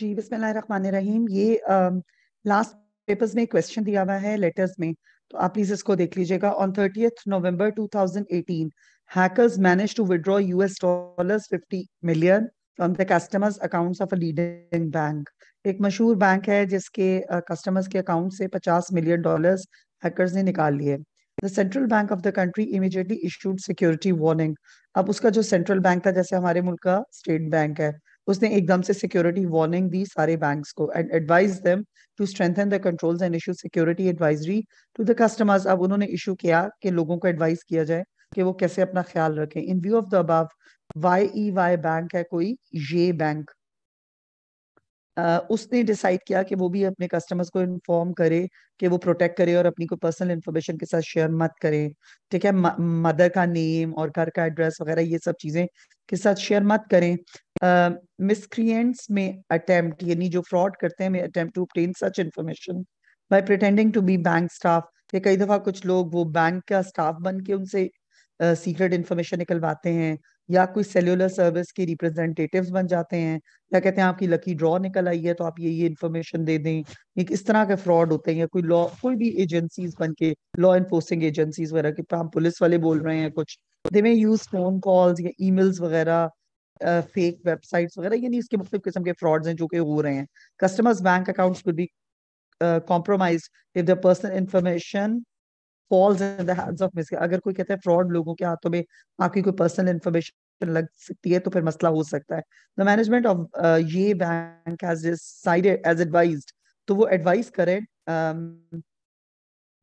जी बिस्मिल्लाह रहीम ये last papers में question दिया हुआ है लेटर्स में तो आप प्लीज इसको देख लीजिएगा on thirty November 2018 hackers manage to withdraw US dollars 50 million from the customers accounts of a leading bank एक मशहूर बैंक है जिसके कस्टमर्स के अकाउंट से 50 मिलियन डॉलर्स हैकर्स ने निकाल लिए the central bank of the country immediately issued security warning अब उसका जो सेंट्रल बैंक था जैसे हमारे मुल्क का स्टेट बैंक है उसने एकदम से सिक्योरिटी वार्निंग दी सारे बैंक्स को and advise them to strengthen the controls and issue security advisory to the customers अब उन्होंने इशू किया कि लोगों को एडवाइस किया जाए कि वो कैसे अपना ख्याल रखें in view of the above Y E Y bank है कोई ये बैंक Uh, उसने डिसाइड किया कि वो भी अपने कस्टमर्स को इन्फॉर्म करे कि वो प्रोटेक्ट करे और अपनी कोई पर्सनल इन्फॉर्मेशन के साथ शेयर मत करें ठीक है मदर का नेम और घर का एड्रेस वगैरह ये सब चीजें के साथ शेयर मत करें मिसक्रिएंट्स में अटेम्प्ट यानी जो फ्रॉड करते हैं may attempt to obtain such information by pretending to be bank staff या कई दफा कुछ लोग वो बैंक का स्टाफ बन के उनसे सीक्रेट इंफॉर्मेशन निकलवाते हैं या कोई सेल्युलर सर्विस के रिप्रेजेंटेटिव्स बन जाते हैं या कहते हैं आपकी लकी ड्रॉ निकल आई है तो आप ये ये इन्फॉर्मेशन दे दें ये किस तरह के फ्रॉड होते हैं या कोई लॉ कोई भी एजेंसीज बन के लॉ एनफोर्सिंग एजेंसीज वगैरह के पुलिस वाले बोल रहे हैं कुछ दे में यूज फोन कॉल्स या ई वगैरह फेक वेबसाइट्स वगैरह यानी इसके मुख्त मतलब किस्म के फ्रॉड्स हैं जो कि हो रहे हैं customers bank account will be compromise if the personal information falls in the hands of miss अगर कोई कहता है फ्रॉड लोगों के हाथों में आपकी कोई पर्सनल इन्फॉर्मेशन लग सकती है तो फिर मसला हो सकता है द मैनेजमेंट ऑफ ये बैंक एज एडवाइज तो वो एडवाइस करें um,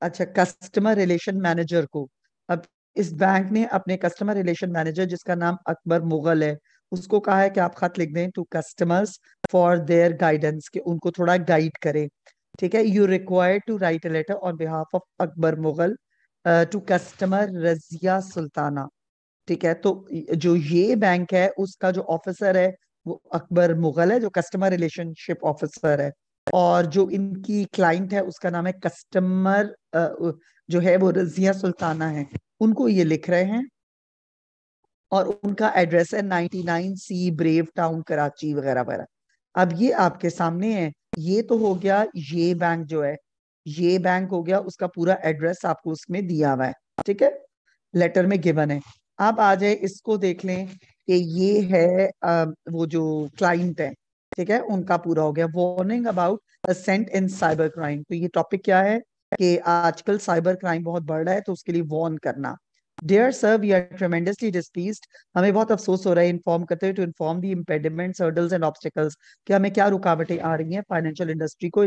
अच्छा कस्टमर रिलेशन मैनेजर को अब इस बैंक ने अपने कस्टमर रिलेशन मैनेजर जिसका नाम अकबर मुगल है उसको कहा है कि आप खत लिख दें to customers for their guidance के उनको थोड़ा गाइड करें ठीक है you require to write a letter on behalf of Akbar Mughal to customer Razia Sultana ठीक है तो जो ये बैंक है उसका जो ऑफिसर है वो अकबर मुगल है जो कस्टमर रिलेशनशिप ऑफिसर है और जो इनकी क्लाइंट है उसका नाम है कस्टमर uh, जो है वो रजिया सुल्ताना है उनको ये लिख रहे हैं और उनका एड्रेस है ninety nine C brave town Karachi वगैरह वगैरह अब ये आपके सामने है ये तो हो गया ये बैंक जो है ये बैंक हो गया उसका पूरा एड्रेस आपको उसमें दिया हुआ है ठीक है लेटर में गिवन है आप आ जाए इसको देख लें कि ये है वो जो क्लाइंट है ठीक है उनका पूरा हो गया warning about ascent in cyber crime तो ये टॉपिक क्या है कि आजकल साइबर क्राइम बहुत बढ़ रहा है तो उसके लिए वार्न करना Dear sir, we are tremendously displeased. हमें बहुत अफसोस हो रहा है इन्फॉर्म करते हुए to inform the impediments hurdles and obstacles कि हमें क्या रुकावटें आ रही हैं फाइनेंशियल इंडस्ट्री को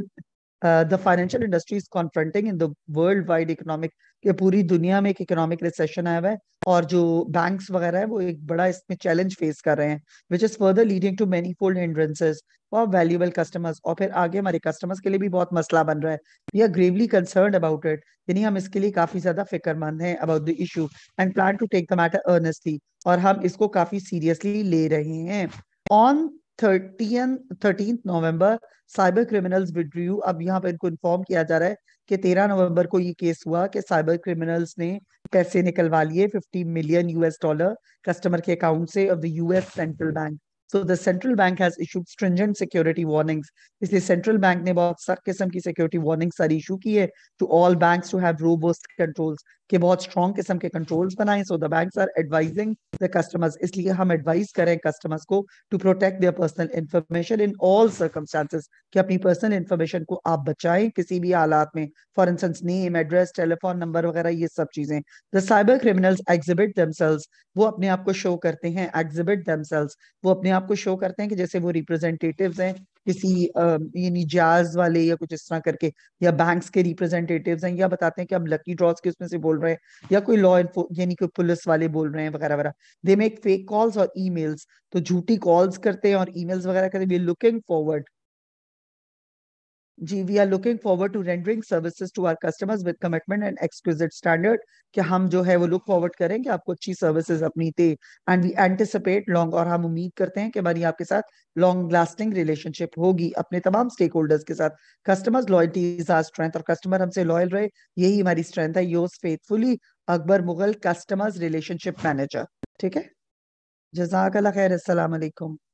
the financial industry is confronting in the world wide economic ये पूरी दुनिया में एक इकोनॉमिक रिसेशन आया हुआ है और जो बैंक्स वगैरह है वो एक बड़ा इसमें चैलेंज फेस कर रहे हैं which is further leading to many fold hindrances for valuable customers और फिर आगे हमारे कस्टमर्स के लिए भी बहुत मसला बन रहा है we are gravely concern about it यानी हम इसके लिए काफी ज्यादा फिक्रमंद हैं about the issue and plan to take the matter earnestly और हम इसको काफी सीरियसली ले रहे हैं on thirteen November cyber criminals withdrew अब यहाँ पे इनको इन्फॉर्म किया जा रहा है कि तेरह नवंबर को ये केस हुआ कि साइबर क्रिमिनल्स ने पैसे निकलवा लिए fifty million US dollar customer के अकाउंट से of the US central bank so the central bank has issued stringent security warnings इसलिए सेंट्रल बैंक ने बहुत सख्त किस्म की सिक्योरिटी वार्निंग सारी इशू की है to all banks to have robust controls कि बहुत स्ट्रॉन्ग किस्म के कंट्रोल्स बनाएं so the banks are advising the customers इसलिए हम एडवाइज करें कस्टमर्स को to protect their personal information in all circumstances कि अपनी पर्सनल इन्फॉर्मेशन को आप बचाएं किसी भी हालात में for instance name address telephone number वगैरह ये सब चीजें the cyber criminals exhibit themselves वो अपने आप को शो करते हैं एग्जिबिट दमसेल्स वो अपने आप को शो करते हैं कि जैसे वो रिप्रेजेंटेटिव हैं किसी यानी जाज वाले या कुछ इस तरह करके या बैंक्स के रिप्रेजेंटेटिव हैं या बताते हैं कि हम लकी ड्रॉज के उसमें से बोल रहे हैं या कोई लॉ यानी कोई पुलिस वाले बोल रहे हैं वगैरह वगैरह दे मेक फेक कॉल्स और ई तो झूठी कॉल्स करते हैं और ई वगैरह करते हैं वी लुकिंग फॉरवर्ड जी we are looking forward to rendering services to our customers with commitment and exquisite standard कि हम जो है वो लुक फॉरवर्ड करें कि आपको अच्छी सर्विसेज अपनी दे एंड वी एंटिसिपेट लॉन्ग और हम उम्मीद करते हैं कि हमारी आपके साथ लॉन्ग लास्टिंग रिलेशनशिप होगी अपने तमाम स्टेक होल्डर्स के साथ customers loyalty is our strength और कस्टमर हमसे लॉयल रहे यही हमारी स्ट्रेंथ है yours faithfully Akbar Mughal customers relationship manager ठीक है जजाक खैर